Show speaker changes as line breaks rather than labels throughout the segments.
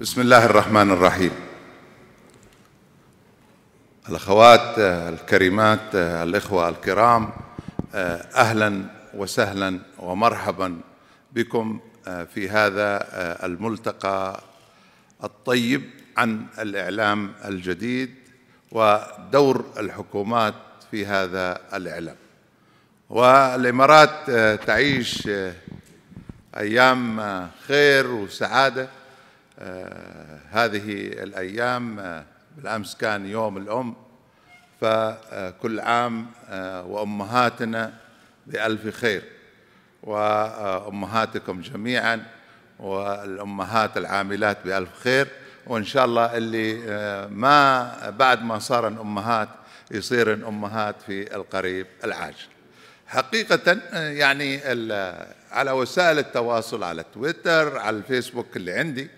بسم الله الرحمن الرحيم الاخوات الكريمات الاخوه الكرام اهلا وسهلا ومرحبا بكم آه، في هذا آه، الملتقى الطيب عن الاعلام الجديد ودور الحكومات في هذا الاعلام والامارات آه، تعيش ايام خير وسعاده آه، هذه الأيام آه، بالأمس كان يوم الأم فكل عام آه، وأمهاتنا بألف خير وأمهاتكم جميعا والأمهات العاملات بألف خير وإن شاء الله اللي ما بعد ما صارن أمهات يصيرن أمهات في القريب العاجل حقيقة يعني على وسائل التواصل على تويتر على الفيسبوك اللي عندي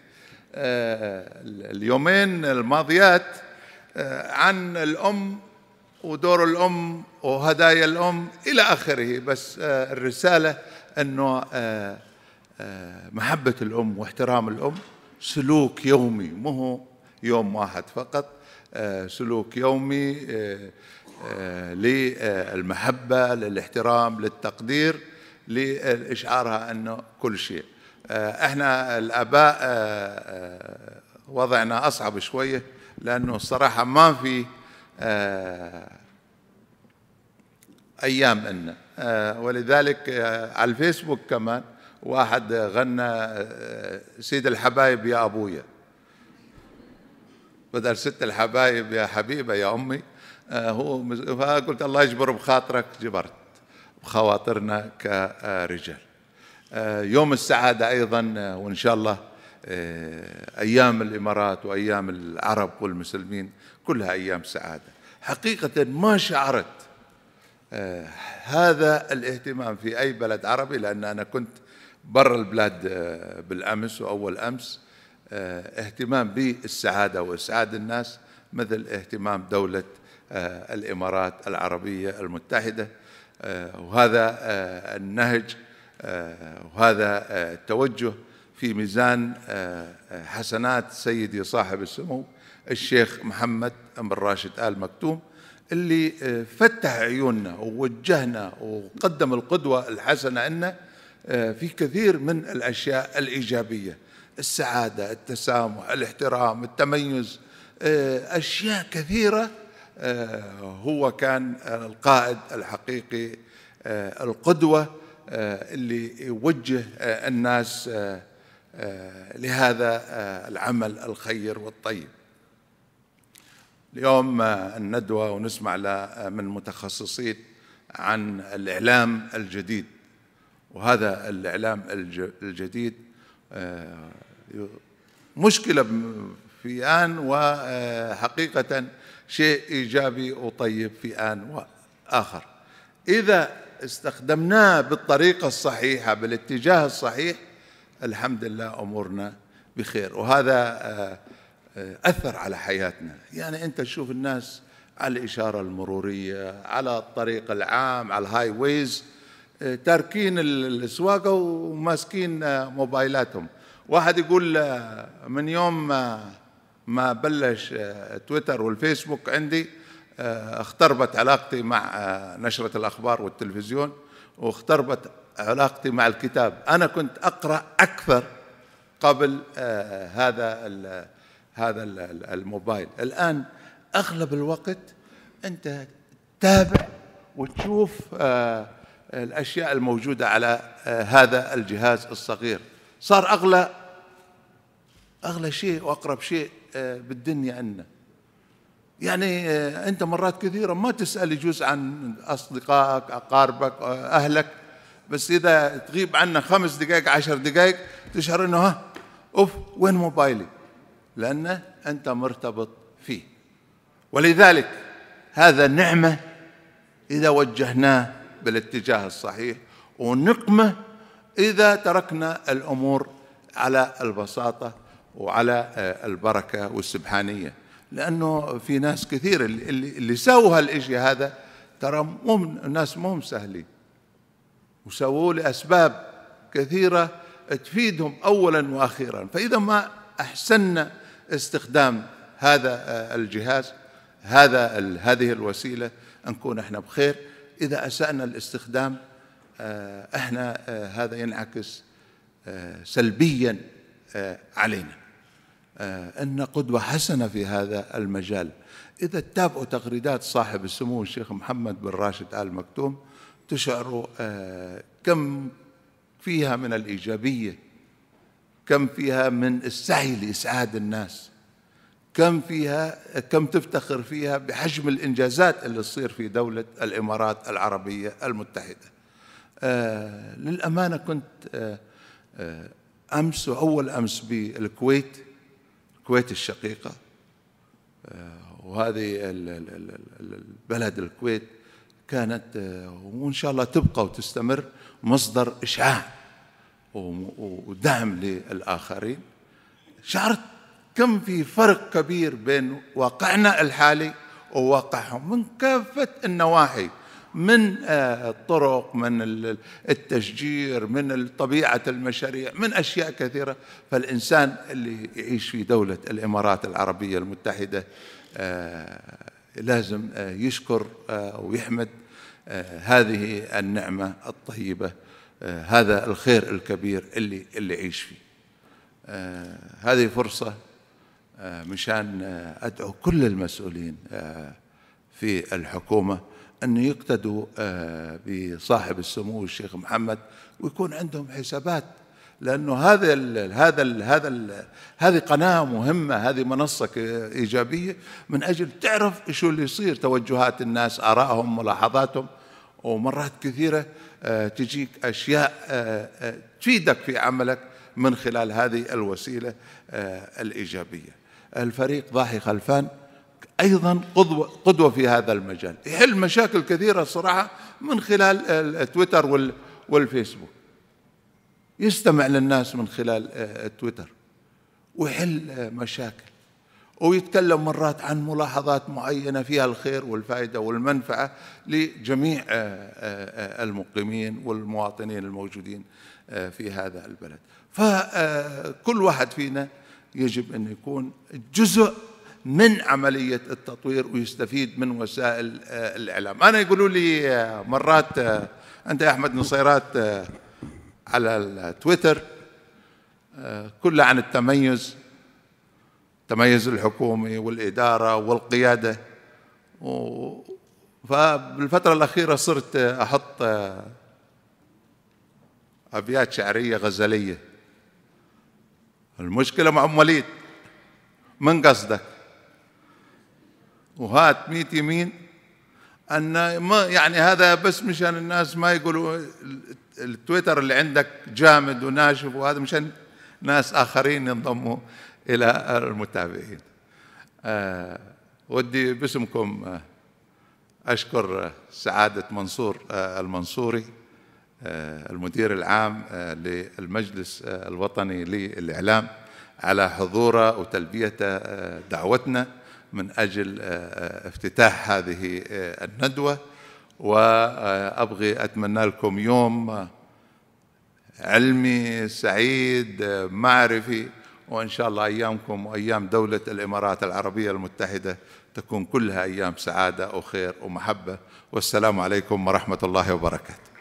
آه، اليومين الماضيات آه، عن الأم ودور الأم وهدايا الأم إلى آخره بس آه، الرسالة أنه محبة الأم واحترام الأم سلوك يومي مو يوم واحد فقط سلوك يومي للمحبة للاحترام للتقدير لإشعارها أنه كل شيء آه، احنا الاباء آه، آه، وضعنا اصعب شويه لانه الصراحه ما في ايام لنا ولذلك على الفيسبوك كمان واحد غنى سيد الحبايب يا ابويا بدل ست الحبايب يا حبيبه يا امي هو فقلت الله يجبر بخاطرك جبرت بخواطرنا كرجال آه، يوم السعادة أيضا آه، وإن شاء الله آه، أيام الإمارات وأيام العرب والمسلمين كلها أيام سعادة حقيقة ما شعرت هذا الاهتمام في أي بلد عربي لأن أنا كنت برا البلاد بالأمس وأول أمس اهتمام بالسعادة وإسعاد الناس مثل اهتمام دولة الإمارات العربية المتحدة وهذا النهج آه، وهذا آه، التوجه في ميزان آه، حسنات سيدي صاحب السمو الشيخ محمد بن راشد آل مكتوم اللي فتح عيوننا ووجهنا وقدم القدوة الحسنة لنا في كثير من الأشياء الإيجابية السعادة التسامح الاحترام التميز أشياء كثيرة هو كان القائد الحقيقي القدوة آه، اللي يوجه آه، الناس آه، لهذا العمل الخير والطيب اليوم الندوة ونسمع من متخصصين عن الإعلام الجديد وهذا الإعلام الجديد مشكلة في آن وحقيقة شيء إيجابي وطيب في آن وآخر إذا استخدمناه بالطريقة الصحيحة بالاتجاه الصحيح الحمد لله أمورنا بخير وهذا آه، أثر على حياتنا يعني أنت تشوف الناس على الإشارة المرورية على الطريق العام على الهاي ويز آه، تاركين السواقة وماسكين آه، موبايلاتهم واحد يقول من يوم ما بلش تويتر والفيسبوك عندي آه، اختربت علاقتي مع آه، نشرة الأخبار والتلفزيون واختربت علاقتي مع الكتاب أنا كنت أقرأ أكثر قبل آه، هذا هذا الموبايل الآن أغلب الوقت أنت تابع وتشوف الأشياء الموجودة على هذا الجهاز الصغير صار أغلى أغلى شيء وأقرب شيء بالدنيا عندنا يعني آه، انت مرات كثيره ما تسال يجوز عن اصدقائك اقاربك آه، اهلك بس اذا تغيب عنا خمس دقائق عشر دقائق تشعر انه ها اوف وين موبايلي لانه انت مرتبط فيه ولذلك هذا نعمه اذا وجهناه بالاتجاه الصحيح ونقمه اذا تركنا الامور على البساطه وعلى آه، البركه والسبحانيه لانه في ناس كثير اللي, اللي سووا هالشيء هذا ترى مو ناس مو سهلين وسووا لاسباب كثيره تفيدهم اولا واخيرا فاذا ما احسننا استخدام هذا آه، الجهاز هذا هذه الوسيله نكون احنا بخير اذا اسانا الاستخدام آه، احنا آه، هذا ينعكس سلبيا علينا آه، أن قدوة حسنة في هذا المجال إذا تتابعوا تغريدات صاحب السمو الشيخ محمد بن راشد آل مكتوم تشعروا آه، كم فيها من الإيجابية كم فيها من السعي لإسعاد الناس كم فيها كم تفتخر فيها بحجم الإنجازات اللي تصير في دولة الإمارات العربية المتحدة آه، للأمانة كنت أمس وأول أمس بالكويت الكويت الشقيقة آه، وهذه البلد الكويت كانت آه، وإن شاء الله تبقى وتستمر مصدر إشعاع ودعم للآخرين شعرت كم في فرق كبير بين واقعنا الحالي وواقعهم من كافة النواحي من آه، الطرق من التشجير من طبيعة المشاريع من أشياء كثيرة فالإنسان اللي يعيش في دولة الإمارات العربية المتحدة آه، لازم آه، يشكر ويحمد هذه النعمة الطيبة هذا الخير الكبير اللي اللي يعيش فيه هذه فرصة مشان أدعو كل المسؤولين في الحكومة أن يقتدوا آه، بصاحب السمو الشيخ محمد ويكون عندهم حسابات لأنه هذا الـ هذا الـ هذا الـ هذه قناة مهمة هذه منصة إيجابية من أجل تعرف شو اللي يصير توجهات الناس آرائهم ملاحظاتهم ومرات كثيرة آه، تجيك أشياء آه، تفيدك في عملك من خلال هذه الوسيلة الإيجابية الفريق ضاحي خلفان ايضا قدوه قدوه في هذا المجال يحل مشاكل كثيره الصراحه من خلال تويتر والفيسبوك يستمع للناس من خلال آه، تويتر ويحل آه، مشاكل ويتكلم مرات عن ملاحظات معينه فيها الخير والفائده والمنفعه لجميع آه، المقيمين والمواطنين الموجودين في هذا البلد فكل واحد فينا يجب ان يكون جزء من عملية التطوير ويستفيد من وسائل آه، الإعلام أنا يقولوا لي مرات آه، أنت يا أحمد نصيرات آه، على التويتر كله عن التميز التميز الحكومي والإدارة والقيادة فبالفترة الأخيرة صرت أحط أبيات شعرية غزلية المشكلة مع أم وليد من قصدك وهات ميت يمين ان ما يعني هذا بس مشان الناس ما يقولوا التويتر اللي عندك جامد وناشف وهذا مشان ناس اخرين ينضموا الى المتابعين آه ودي باسمكم آه، اشكر آه، سعاده منصور آه، المنصوري المدير العام للمجلس الوطني للاعلام على حضوره وتلبيه دعوتنا من أجل آه، آه، افتتاح هذه آه، الندوة وأبغي أتمنى لكم يوم علمي سعيد معرفي وإن شاء الله أيامكم وأيام دولة الإمارات العربية المتحدة تكون كلها أيام سعادة وخير ومحبة والسلام عليكم ورحمة الله وبركاته